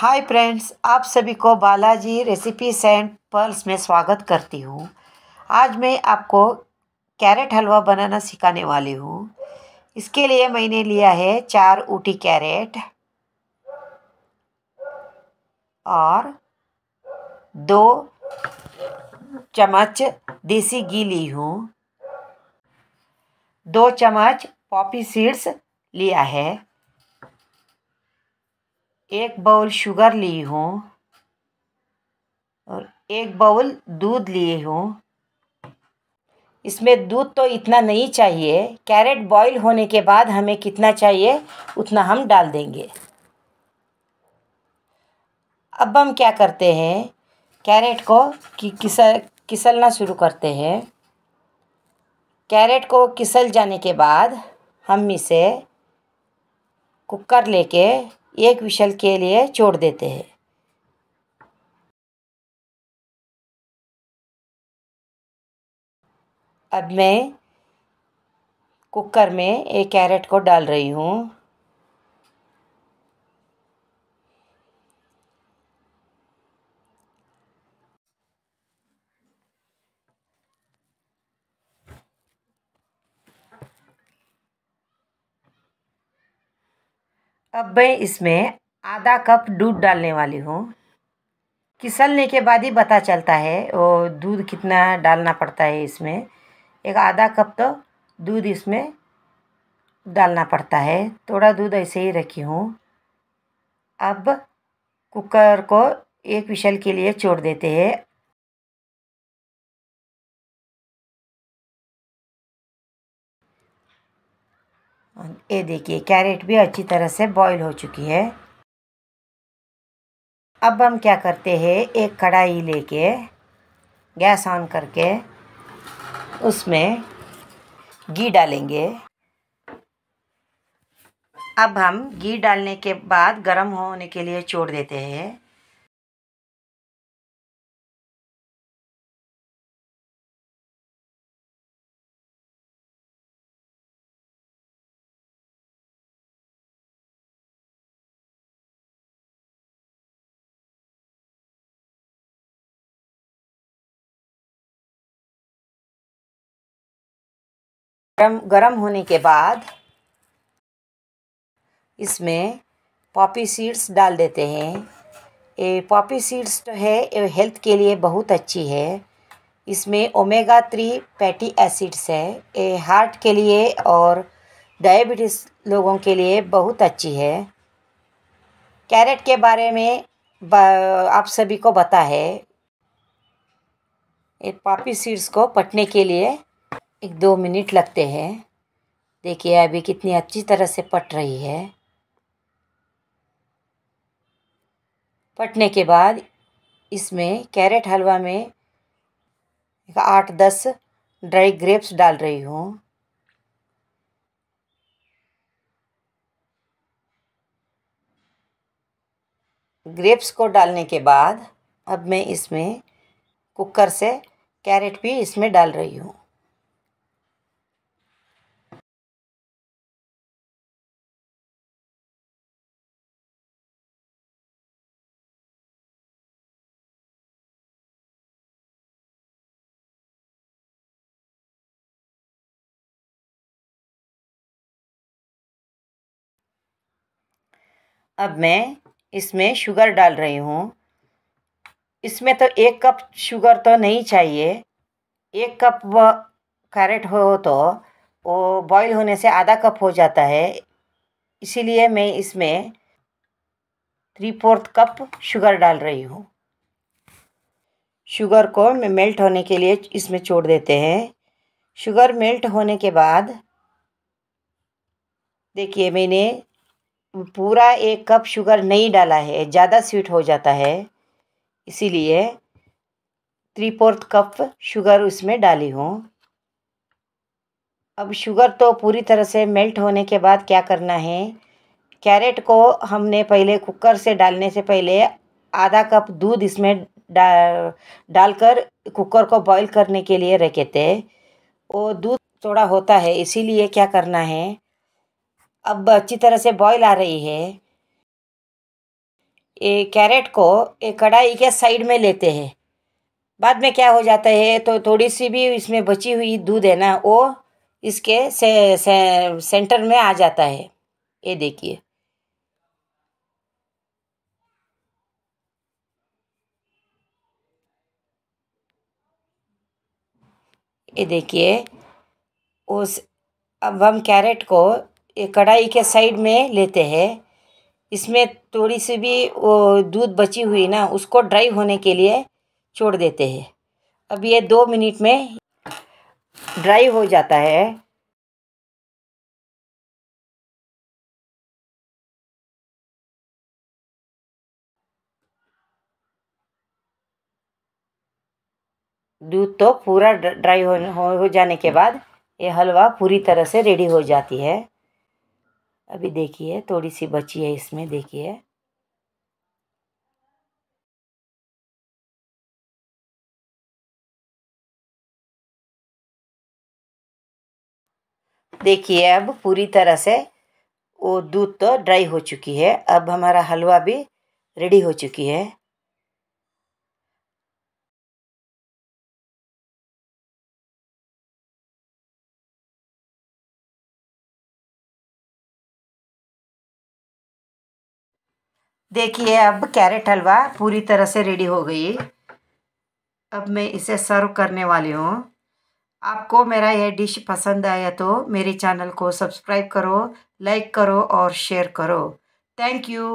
hi friends आप सभी को बालाजी रेसिपी सेंट पर्ल्स में स्वागत करती हूँ आज मैं आपको कैरेट हलवा बनाना सिखाने वाली हूँ इसके लिए मैंने लिया है चार ऊटी कैरेट और दो चम्मच देसी घी ली हूँ दो चम्मच पॉपी सीड्स लिया है एक बाउल शुगर ली हूँ और एक बाउल दूध लिए हूँ इसमें दूध तो इतना नहीं चाहिए कैरेट बॉईल होने के बाद हमें कितना चाहिए उतना हम डाल देंगे अब हम क्या करते हैं कैरेट को कि किसल किसलना शुरू करते हैं कैरेट को किसल जाने के बाद हम इसे कुकर लेके एक विशल के लिए छोड़ देते हैं अब मैं कुकर में एक कैरेट को डाल रही हूँ अब मैं इसमें आधा कप दूध डालने वाली हूँ किसलने के बाद ही पता चलता है वो दूध कितना डालना पड़ता है इसमें एक आधा कप तो दूध इसमें डालना पड़ता है थोड़ा दूध ऐसे ही रखी हूँ अब कुकर को एक विशल के लिए छोड़ देते हैं ये देखिए कैरेट भी अच्छी तरह से बॉईल हो चुकी है अब हम क्या करते हैं एक कढ़ाई लेके गैस ऑन करके उसमें घी डालेंगे अब हम घी डालने के बाद गर्म होने के लिए छोड़ देते हैं गर्म गर्म होने के बाद इसमें पॉपी सीड्स डाल देते हैं ये पॉपी सीड्स तो है ये हेल्थ के लिए बहुत अच्छी है इसमें ओमेगा थ्री फैटी एसिड्स है ये हार्ट के लिए और डायबिटीज़ लोगों के लिए बहुत अच्छी है कैरेट के बारे में आप सभी को पता है ये पापी सीड्स को पटने के लिए एक दो मिनट लगते हैं देखिए अभी कितनी अच्छी तरह से पट रही है पटने के बाद इसमें कैरेट हलवा में आठ दस ड्राई ग्रेप्स डाल रही हूँ ग्रेप्स को डालने के बाद अब मैं इसमें कुकर से कैरेट भी इसमें डाल रही हूँ अब मैं इसमें शुगर डाल रही हूँ इसमें तो एक कप शुगर तो नहीं चाहिए एक कप कैरेट हो तो वो बॉईल होने से आधा कप हो जाता है इसीलिए मैं इसमें थ्री फोर्थ कप शुगर डाल रही हूँ शुगर को मेल्ट होने के लिए इसमें छोड़ देते हैं शुगर मेल्ट होने के बाद देखिए मैंने पूरा एक कप शुगर नहीं डाला है ज़्यादा स्वीट हो जाता है इसीलिए थ्री फोर्थ कप शुगर उसमें डाली हूँ अब शुगर तो पूरी तरह से मेल्ट होने के बाद क्या करना है कैरेट को हमने पहले कुकर से डालने से पहले आधा कप दूध इसमें डा डालकर कुकर को बॉईल करने के लिए रखे थे वो दूध थोड़ा होता है इसीलिए क्या करना है अब अच्छी तरह से बॉईल आ रही है ये कैरेट को एक कढ़ाई के साइड में लेते हैं बाद में क्या हो जाता है तो थोड़ी सी भी इसमें बची हुई दूध है ना वो इसके से, से, सेंटर में आ जाता है ये देखिए ये देखिए उस अब हम कैरेट को ये कढ़ाई के साइड में लेते हैं इसमें थोड़ी सी भी वो दूध बची हुई ना उसको ड्राई होने के लिए छोड़ देते हैं अब ये दो मिनट में ड्राई हो जाता है दूध तो पूरा ड्राई हो, हो जाने के बाद ये हलवा पूरी तरह से रेडी हो जाती है अभी देखिए थोड़ी सी बची है इसमें देखिए देखिए अब पूरी तरह से वो दूध तो ड्राई हो चुकी है अब हमारा हलवा भी रेडी हो चुकी है देखिए अब कैरेट हलवा पूरी तरह से रेडी हो गई अब मैं इसे सर्व करने वाली हूँ आपको मेरा यह डिश पसंद आया तो मेरे चैनल को सब्सक्राइब करो लाइक करो और शेयर करो थैंक यू